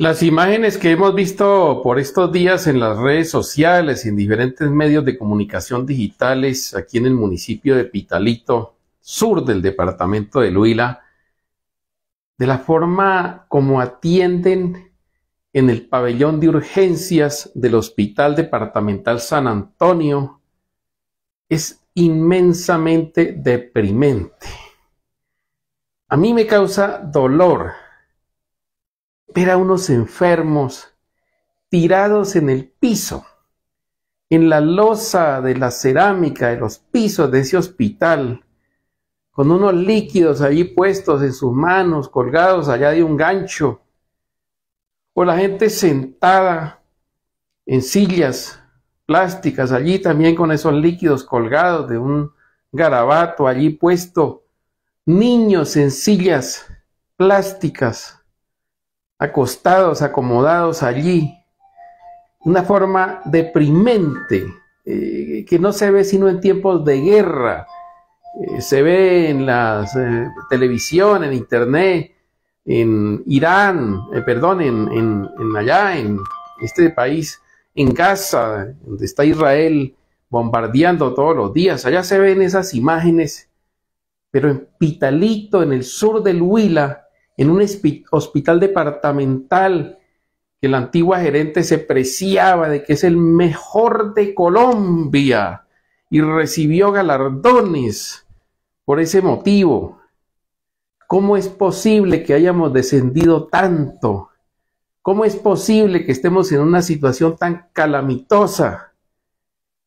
Las imágenes que hemos visto por estos días en las redes sociales, en diferentes medios de comunicación digitales, aquí en el municipio de Pitalito, sur del departamento de Luila, de la forma como atienden en el pabellón de urgencias del Hospital Departamental San Antonio, es inmensamente deprimente. A mí me causa dolor ver a unos enfermos tirados en el piso, en la losa de la cerámica, de los pisos de ese hospital, con unos líquidos allí puestos en sus manos, colgados allá de un gancho, o la gente sentada en sillas plásticas, allí también con esos líquidos colgados de un garabato allí puesto, niños en sillas plásticas acostados, acomodados allí. Una forma deprimente eh, que no se ve sino en tiempos de guerra. Eh, se ve en la eh, televisión, en internet, en Irán, perdón, en, allá, en este país, en Gaza, donde está Israel bombardeando todos los días. Allá se ven esas imágenes, pero en Pitalito, en el sur del Huila, en un hospital departamental que la antigua gerente se preciaba de que es el mejor de Colombia y recibió galardones por ese motivo. ¿Cómo es posible que hayamos descendido tanto? ¿Cómo es posible que estemos en una situación tan calamitosa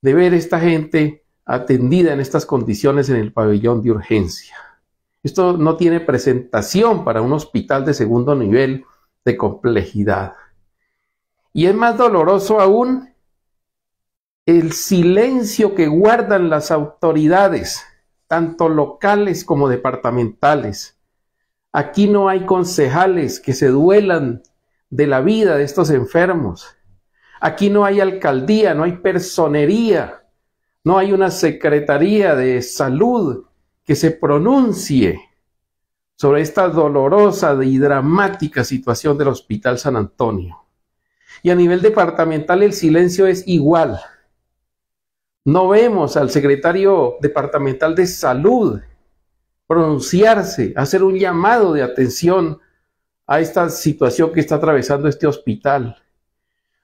de ver esta gente atendida en estas condiciones en el pabellón de urgencia? Esto no tiene presentación para un hospital de segundo nivel de complejidad. Y es más doloroso aún el silencio que guardan las autoridades, tanto locales como departamentales. Aquí no hay concejales que se duelan de la vida de estos enfermos. Aquí no hay alcaldía, no hay personería, no hay una secretaría de salud que se pronuncie sobre esta dolorosa y dramática situación del Hospital San Antonio. Y a nivel departamental el silencio es igual. No vemos al secretario departamental de salud pronunciarse, hacer un llamado de atención a esta situación que está atravesando este hospital.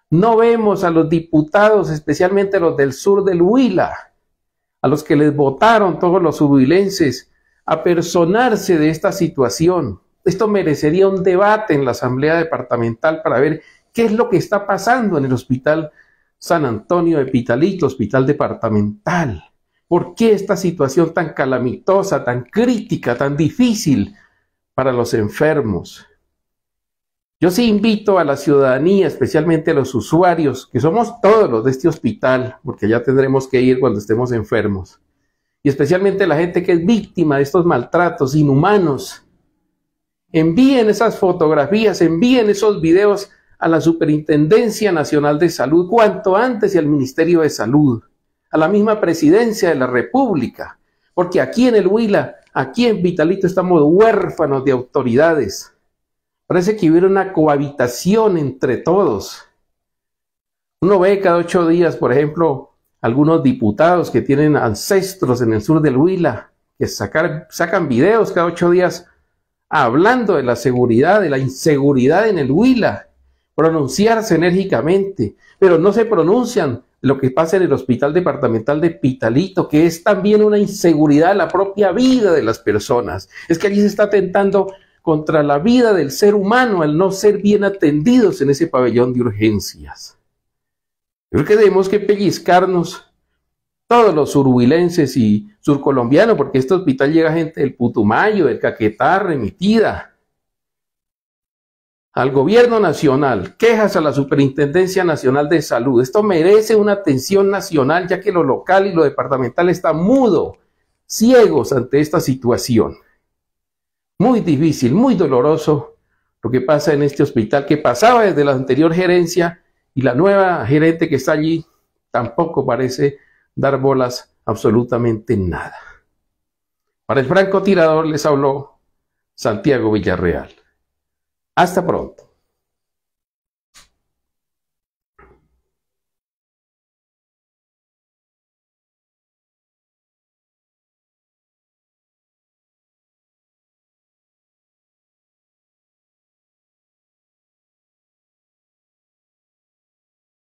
No vemos a los diputados, especialmente los del sur del Huila, a los que les votaron todos los subilenses a personarse de esta situación. Esto merecería un debate en la Asamblea Departamental para ver qué es lo que está pasando en el Hospital San Antonio de Pitalito, Hospital Departamental. ¿Por qué esta situación tan calamitosa, tan crítica, tan difícil para los enfermos? Yo sí invito a la ciudadanía, especialmente a los usuarios, que somos todos los de este hospital, porque ya tendremos que ir cuando estemos enfermos, y especialmente la gente que es víctima de estos maltratos inhumanos. Envíen esas fotografías, envíen esos videos a la Superintendencia Nacional de Salud cuanto antes y al Ministerio de Salud, a la misma Presidencia de la República, porque aquí en el Huila, aquí en Vitalito estamos huérfanos de autoridades. Parece que hubiera una cohabitación entre todos. Uno ve cada ocho días, por ejemplo, algunos diputados que tienen ancestros en el sur del Huila, que sacan videos cada ocho días hablando de la seguridad, de la inseguridad en el Huila, pronunciarse enérgicamente, pero no se pronuncian lo que pasa en el hospital departamental de Pitalito, que es también una inseguridad a la propia vida de las personas. Es que allí se está tentando contra la vida del ser humano al no ser bien atendidos en ese pabellón de urgencias. creo que tenemos que pellizcarnos todos los surbilenses y surcolombianos, porque este hospital llega gente del Putumayo, del Caquetá, remitida. Al gobierno nacional, quejas a la Superintendencia Nacional de Salud. Esto merece una atención nacional, ya que lo local y lo departamental está mudo, ciegos ante esta situación muy difícil, muy doloroso lo que pasa en este hospital, que pasaba desde la anterior gerencia y la nueva gerente que está allí tampoco parece dar bolas absolutamente nada. Para el francotirador les habló Santiago Villarreal. Hasta pronto.